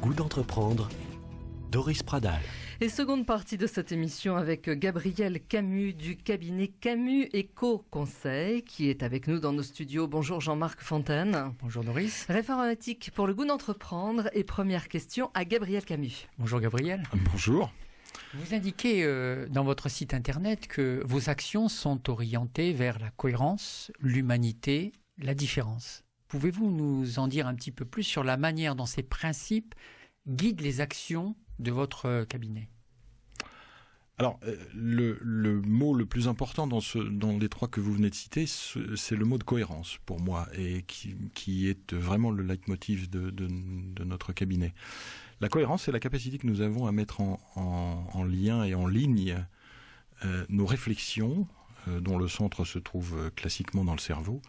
goût d'entreprendre, Doris Pradal. Et seconde partie de cette émission avec Gabriel Camus du cabinet Camus Eco Conseil qui est avec nous dans nos studios. Bonjour Jean-Marc Fontaine. Bonjour Doris. Réformatique pour le goût d'entreprendre et première question à Gabriel Camus. Bonjour Gabriel. Bonjour. Vous indiquez euh, dans votre site internet que vos actions sont orientées vers la cohérence, l'humanité, la différence. Pouvez-vous nous en dire un petit peu plus sur la manière dont ces principes guident les actions de votre euh, cabinet alors, euh, le, mot le plus important dans, les trois que vous venez de citer, c'est le mot de cohérence pour moi, et qui, est vraiment le leitmotiv de, notre cabinet. La cohérence, c'est la capacité que nous avons à mettre en, lien et en ligne euh, nos réflexions, dont le centre se trouve classiquement dans le cerveau,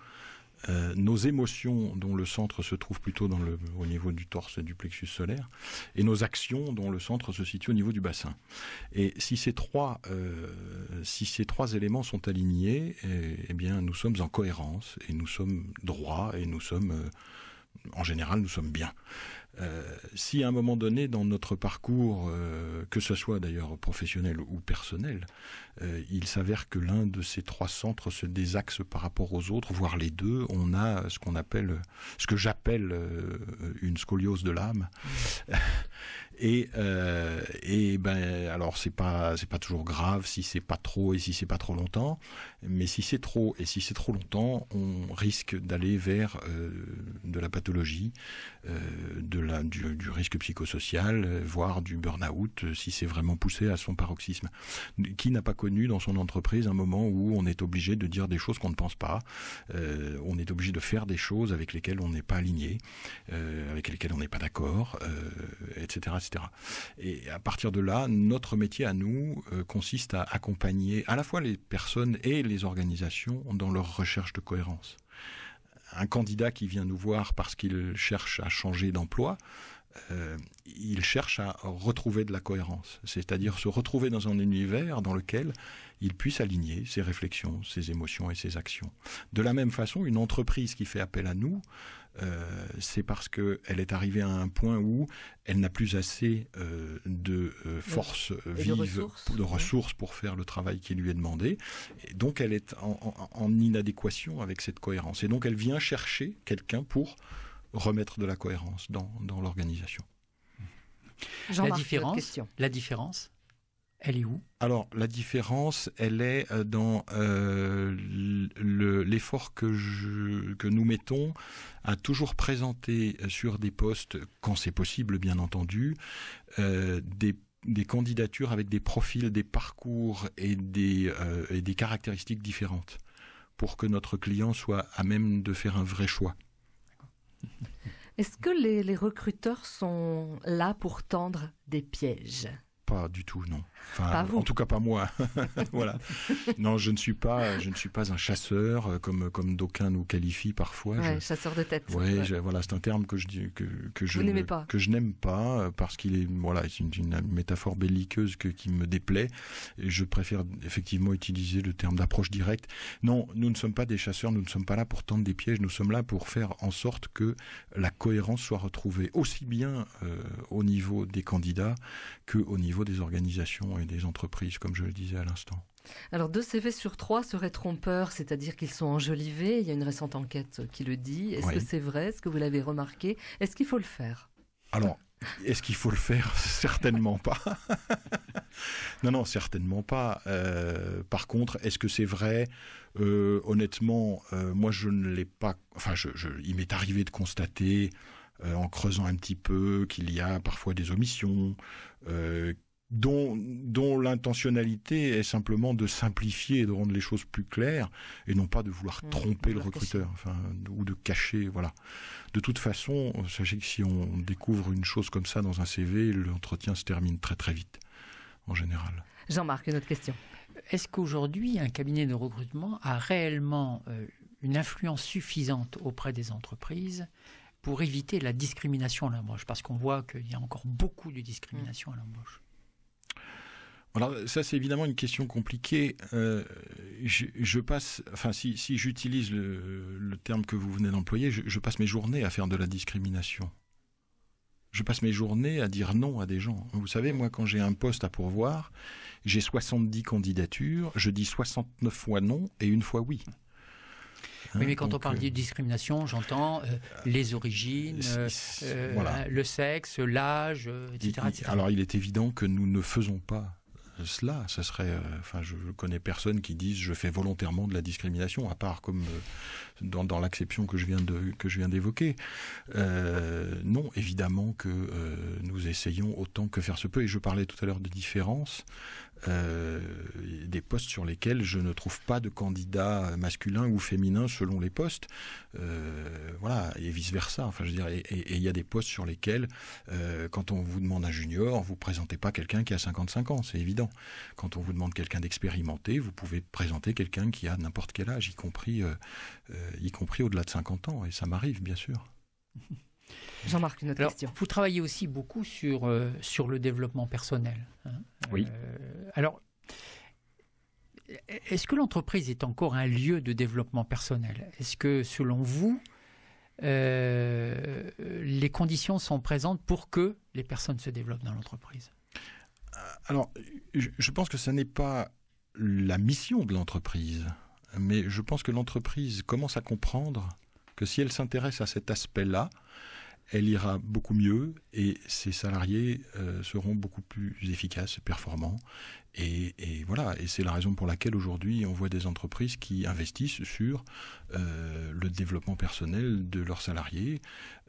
euh, nos émotions, dont le centre se trouve plutôt au niveau du torse et du plexus solaire, et nos actions, dont le centre se situe au niveau du bassin. Et si ces trois, euh, si ces trois éléments sont alignés, eh, eh bien, nous sommes en cohérence, et nous sommes droits, et nous sommes... Euh, en général, nous sommes bien. Euh, si à un moment donné dans notre parcours, euh, que ce soit d'ailleurs professionnel ou personnel, euh, il s'avère que l'un de ces trois centres se désaxe par rapport aux autres, voire les deux, on a ce qu'on appelle, ce que j'appelle une scoliose de l'âme, mmh. Et, euh, et ben, alors c'est pas, pas toujours grave si c'est pas trop et si c'est pas trop longtemps. Mais si c'est trop et si c'est trop longtemps, on risque d'aller vers euh, de la pathologie, euh, du risque psychosocial, voire du burn-out si c'est vraiment poussé à son paroxysme. Qui n'a pas connu dans son entreprise un moment où on est obligé de dire des choses qu'on ne pense pas, on est obligé de faire des choses avec lesquelles on n'est pas aligné, avec lesquelles on n'est pas d'accord, etc. Et à partir de là, notre métier à nous euh, consiste à accompagner à la fois les personnes et les organisations dans leur recherche de cohérence. Un candidat qui vient nous voir parce qu'il cherche à changer d'emploi, euh, il cherche à retrouver de la cohérence, c'est-à-dire se retrouver dans un univers dans lequel il puisse aligner ses réflexions, ses émotions et ses actions. De la même façon, une entreprise qui fait appel à nous, euh, c'est parce qu'elle est arrivée à un point où elle n'a plus assez euh, euh, de force vive, de ressources, pour faire le travail qui lui est demandé. Et donc elle est en, inadéquation avec cette cohérence. Et donc elle vient chercher quelqu'un pour remettre de la cohérence dans, dans l'organisation. différence, la différence, elle est où Alors la différence, elle est euh, dans euh, l'effort que, nous mettons à toujours présenter sur des postes, quand c'est possible bien entendu, euh, des candidatures avec des profils, des parcours et des, caractéristiques différentes pour que notre client soit à même de faire un vrai choix. Est-ce que les recruteurs sont là pour tendre des pièges pas du tout, non. Enfin, en tout cas pas moi. voilà. non, je ne suis pas, je ne suis pas un chasseur euh, comme comme d'aucuns nous qualifient parfois. chasseur de tête. Oui, voilà, c'est un terme que je que que je que je n'aime pas euh, parce qu'il est voilà, c'est une, métaphore belliqueuse qui me déplaît. Et je préfère effectivement utiliser le terme d'approche directe. Non, nous ne sommes pas des chasseurs, nous ne sommes pas là pour tendre des pièges, nous sommes là pour faire en sorte que la cohérence soit retrouvée aussi bien euh, au niveau des candidats que au niveau des organisations et des entreprises, comme je le disais à l'instant. Alors deux CV sur trois seraient trompeurs, c'est-à-dire qu'ils sont enjolivés. Il y a une récente enquête qui le dit. Est-ce que c'est vrai Est-ce que vous l'avez remarqué Est-ce qu'il faut le faire Alors, est-ce qu'il faut le faire Certainement pas. non, non, certainement pas. Euh, par contre, est-ce que c'est vrai euh, Honnêtement, euh, moi je ne l'ai pas. Enfin, il m'est arrivé de constater en creusant un petit peu qu'il y a parfois des omissions, euh, dont, l'intentionnalité est simplement de simplifier et de rendre les choses plus claires et non pas de vouloir mmh, tromper le recruteur ou de cacher. Voilà. De toute façon, sachez que si on découvre une chose comme ça dans un CV, l'entretien se termine très très vite en général. Jean-Marc, une autre question. Est-ce qu'aujourd'hui, un cabinet de recrutement a réellement euh, une influence suffisante auprès des entreprises pour éviter la discrimination à l'embauche Parce qu'on voit qu'il y a encore beaucoup de discrimination à l'embauche. Alors ça c'est évidemment une question compliquée. Euh, je, passe, enfin si, si j'utilise le, terme que vous venez d'employer, je, passe mes journées à faire de la discrimination. Je passe mes journées à dire non à des gens. Vous savez, moi quand j'ai un poste à pourvoir, j'ai 70 candidatures, je dis 69 fois non et une fois oui. oui, mais hein, quand on parle euh, de discrimination, j'entends euh, les origines, le sexe, l'âge, etc., Alors, il est évident que nous ne faisons pas cela. Ce serait, euh, enfin, je, ne connais personne qui dise je fais volontairement de la discrimination, à part comme euh, dans, dans l'acception que je viens que je viens d'évoquer. Euh, non, évidemment que nous essayons autant que faire se peut. Et je parlais tout à l'heure de différence. Euh, des postes sur lesquels je ne trouve pas de candidat masculin ou féminin selon les postes, euh, voilà, et vice versa. Enfin, je veux et il y a des postes sur lesquels, euh, quand on vous demande un junior, vous présentez pas quelqu'un qui a 55 ans, c'est évident. Quand on vous demande quelqu'un d'expérimenté, vous pouvez présenter quelqu'un qui a n'importe quel âge, y compris, y compris au-delà de 50 ans, et ça m'arrive bien sûr. Jean-Marc, une autre question. Vous travaillez aussi beaucoup sur, euh, sur le développement personnel. Hein. Oui. Euh, alors, est-ce que l'entreprise est encore un lieu de développement personnel Est-ce que, selon vous, euh, les conditions sont présentes pour que les personnes se développent dans l'entreprise Alors, je pense que ce n'est pas la mission de l'entreprise, mais je pense que l'entreprise commence à comprendre que si elle s'intéresse à cet aspect-là, elle ira beaucoup mieux et ses salariés euh, seront beaucoup plus efficaces, performants. Et, voilà, et c'est la raison pour laquelle aujourd'hui on voit des entreprises qui investissent sur euh, le développement personnel de leurs salariés.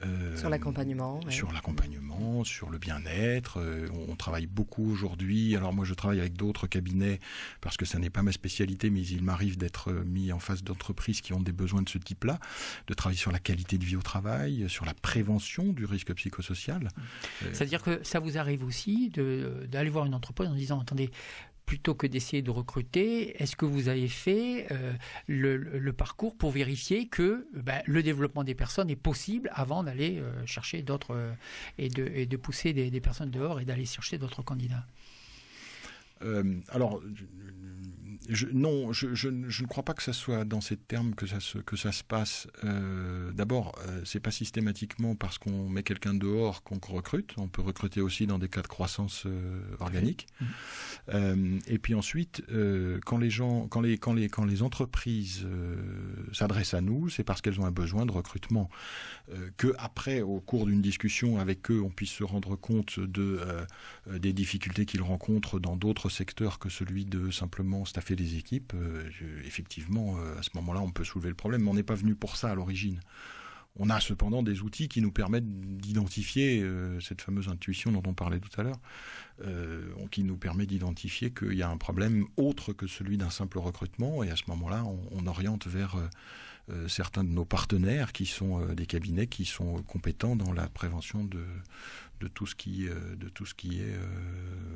Euh, sur l'accompagnement. Sur l'accompagnement, sur le bien-être. on, travaille beaucoup aujourd'hui. Alors moi je travaille avec d'autres cabinets parce que ça n'est pas ma spécialité, mais il m'arrive d'être mis en face d'entreprises qui ont des besoins de ce type-là, de travailler sur la qualité de vie au travail, sur la prévention du risque psychosocial. Euh, C'est-à-dire que ça vous arrive aussi euh, d'aller voir une entreprise en disant, attendez, plutôt que d'essayer de recruter, est-ce que vous avez fait euh, le, parcours pour vérifier que ben, le développement des personnes est possible avant d'aller chercher d'autres et, de, pousser des personnes dehors et d'aller chercher d'autres candidats alors, non, je, ne crois pas que ça soit dans ces termes que ça se, que ça se passe. Euh, d'abord, euh, c'est pas systématiquement parce qu'on met quelqu'un dehors qu'on recrute. On peut recruter aussi dans des cas de croissance euh, organique. et puis ensuite, quand les gens, quand les, quand les, quand les entreprises s'adressent à nous, c'est parce qu'elles ont un besoin de recrutement. que après, au cours d'une discussion avec eux, on puisse se rendre compte de des difficultés qu'ils rencontrent dans d'autres secteurs que celui de simplement staffer des équipes, euh, effectivement, euh, à ce moment-là, on peut soulever le problème. Mais on n'est pas venu pour ça à l'origine. On a cependant des outils qui nous permettent d'identifier euh, cette fameuse intuition dont on parlait tout à l'heure, qui nous permet d'identifier qu'il y a un problème autre que celui d'un simple recrutement, et à ce moment-là, on, oriente vers certains de nos partenaires qui sont des cabinets qui sont compétents dans la prévention de, de tout ce qui de tout ce qui est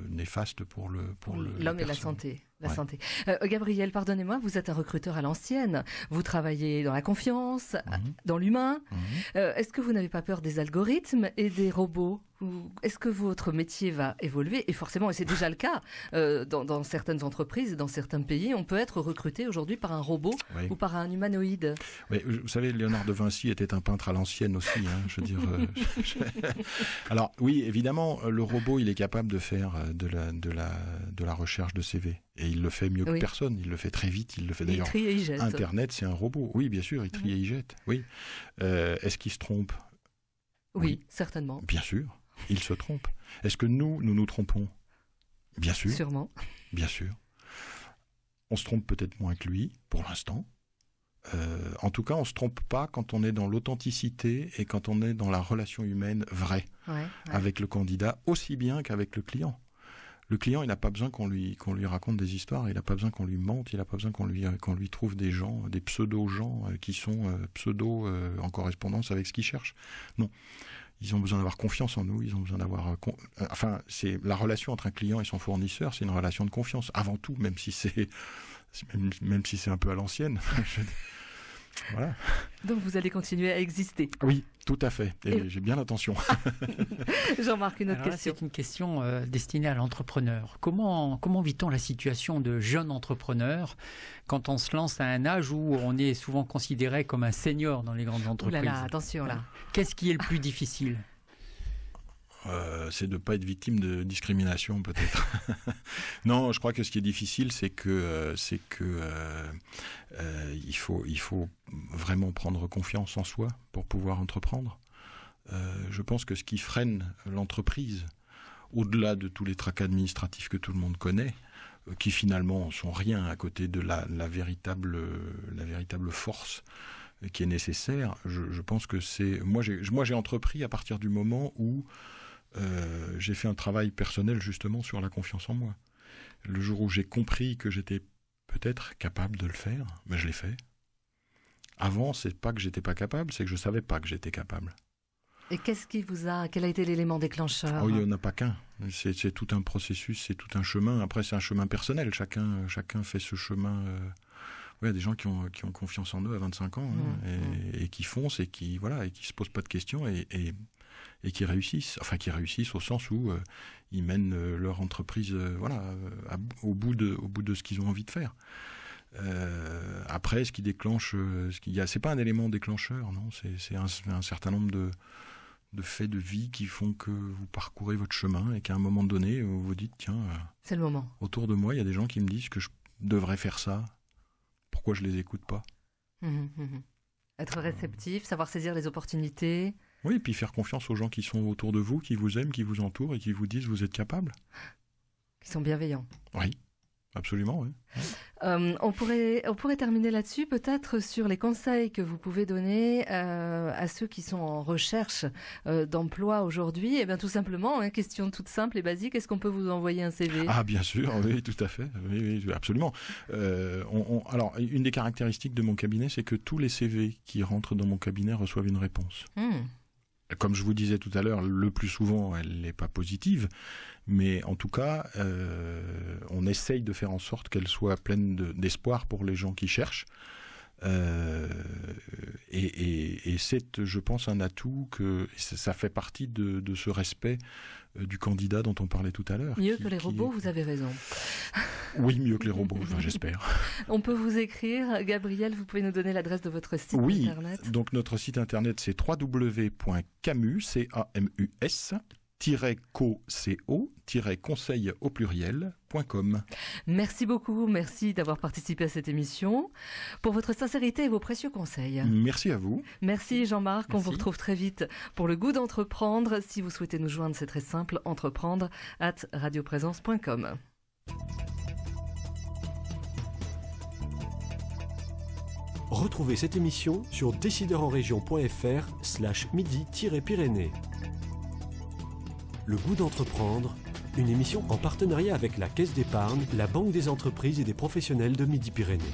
néfaste pour le pour l'homme et la santé. La santé. Euh, euh, Gabriel, pardonnez-moi, vous êtes un recruteur à l'ancienne. Vous travaillez dans la confiance, mhm. dans l'humain. Mhm. Euh, est-ce que vous n'avez pas peur des algorithmes et des robots est-ce que votre métier va évoluer Et forcément, et c'est déjà le cas, euh, dans, certaines entreprises et dans certains pays, on peut être recruté aujourd'hui par un robot ou par un humanoïde. vous savez, Léonard de Vinci était un peintre à l'ancienne aussi. Hein, je veux dire. Euh, Alors oui, évidemment, euh, le robot, il est capable de faire de la, de de la recherche de CV. Et il le fait mieux que personne. Il le fait très vite. Il le fait d'ailleurs. Internet, c'est un robot. Oui, bien sûr, il trie mhm. et il jette. Oui. Est-ce qu'il se trompe oui, certainement. Bien sûr il se trompe. Est-ce que nous, nous nous trompons Bien sûr. Sûrement. Bien sûr. On se trompe peut-être moins que lui, pour l'instant. Euh, en tout cas, on se trompe pas quand on est dans l'authenticité et quand on est dans la relation humaine vraie avec le candidat, aussi bien qu'avec le client. Le client, il n'a pas besoin qu'on lui lui raconte des histoires, il n'a pas besoin qu'on lui mente, il n'a pas besoin qu'on lui qu'on lui trouve des gens, des pseudo gens euh, qui sont euh, pseudo en correspondance avec ce qu'il cherche. Non, ils ont besoin d'avoir confiance en nous, ils ont besoin d'avoir... Euh, euh, enfin, c'est la relation entre un client et son fournisseur, c'est une relation de confiance, avant tout, même si c'est... même si c'est un peu à l'ancienne. Donc vous allez continuer à exister. Oui, tout à fait. Et, j'ai bien l'intention. Jean-Marc, une autre question. C'est une question euh, destinée à l'entrepreneur. Comment, vit-on la situation de jeune entrepreneur quand on se lance à un âge où on est souvent considéré comme un senior dans les grandes entreprises Qu'est-ce qui est le plus difficile euh, c'est de ne pas être victime de discrimination peut-être. non, je crois que ce qui est difficile, c'est que euh, c'est que euh, il faut il faut vraiment prendre confiance en soi pour pouvoir entreprendre. je pense que ce qui freine l'entreprise, au-delà de tous les tracas administratifs que tout le monde connaît, qui finalement sont rien à côté de la, véritable la véritable force qui est nécessaire. Je, pense que c'est moi moi j'ai entrepris à partir du moment où euh, j'ai fait un travail personnel justement sur la confiance en moi. Le jour où j'ai compris que j'étais peut-être capable de le faire, ben je l'ai fait. Avant, c'est pas que j'étais pas capable, c'est que je savais pas que j'étais capable. Et qu'est-ce qui vous a, quel a été l'élément déclencheur oh, Il n'y en a pas qu'un. C'est tout un processus, c'est tout un chemin. Après, c'est un chemin personnel. Chacun, chacun fait ce chemin. Il y a des gens qui ont, qui ont confiance en eux à 25 ans hein, mmh, mmh. et, qui foncent et qui voilà et qui se posent pas de questions et et qui réussissent. Enfin, qui réussissent au sens où euh, ils mènent euh, leur entreprise euh, voilà, au, bout de, au bout de ce qu'ils ont envie de faire. après, ce qui déclenche, ce n'est c'est pas un élément déclencheur, non. C'est, un, certain nombre de, de faits de vie qui font que vous parcourez votre chemin et qu'à un moment donné, vous vous dites tiens, c'est le moment. Autour de moi, il y a des gens qui me disent que je devrais faire ça. Pourquoi je ne les écoute pas mmh mmh Être réceptif, savoir saisir les opportunités. Oui, et puis faire confiance aux gens qui sont autour de vous, qui vous aiment, qui vous entourent et qui vous disent vous êtes capable. Qui sont bienveillants. Oui. Absolument, euh, on, pourrait, terminer là-dessus, peut-être sur les conseils que vous pouvez donner euh, à ceux qui sont en recherche euh, d'emploi aujourd'hui. Et eh bien, tout simplement, une hein, question toute simple et basique, est-ce qu'on peut vous envoyer un CV Ah, bien sûr, oui, tout à fait, oui, absolument. alors, une des caractéristiques de mon cabinet, c'est que tous les CV qui rentrent dans mon cabinet reçoivent une réponse. Hmm comme je vous disais tout à l'heure, le plus souvent, elle n'est pas positive, mais en tout cas, euh, on essaye de faire en sorte qu'elle soit pleine d'espoir pour les gens qui cherchent. Euh, et, c'est, je pense, un atout que ça fait partie de ce respect euh, du candidat dont on parlait tout à l'heure. Mieux que les robots, vous avez raison. Oui, mieux que les robots, j'espère. On peut vous écrire, Gabriel, vous pouvez nous donner l'adresse de votre site internet. Oui, donc notre site internet c'est www.camus.com co-conseil au pluriel.com. Merci beaucoup, merci d'avoir participé à cette émission, pour votre sincérité et vos précieux conseils. Merci à vous. Merci Jean-Marc, on vous retrouve très vite pour le goût d'entreprendre. Si vous souhaitez nous joindre, c'est très simple, entreprendre at radioprésence.com. Retrouvez cette émission sur décideurenregion.fr slash midi-pyrénées. Le goût d'entreprendre, une émission en partenariat avec la Caisse d'épargne, la Banque des entreprises et des professionnels de Midi-Pyrénées.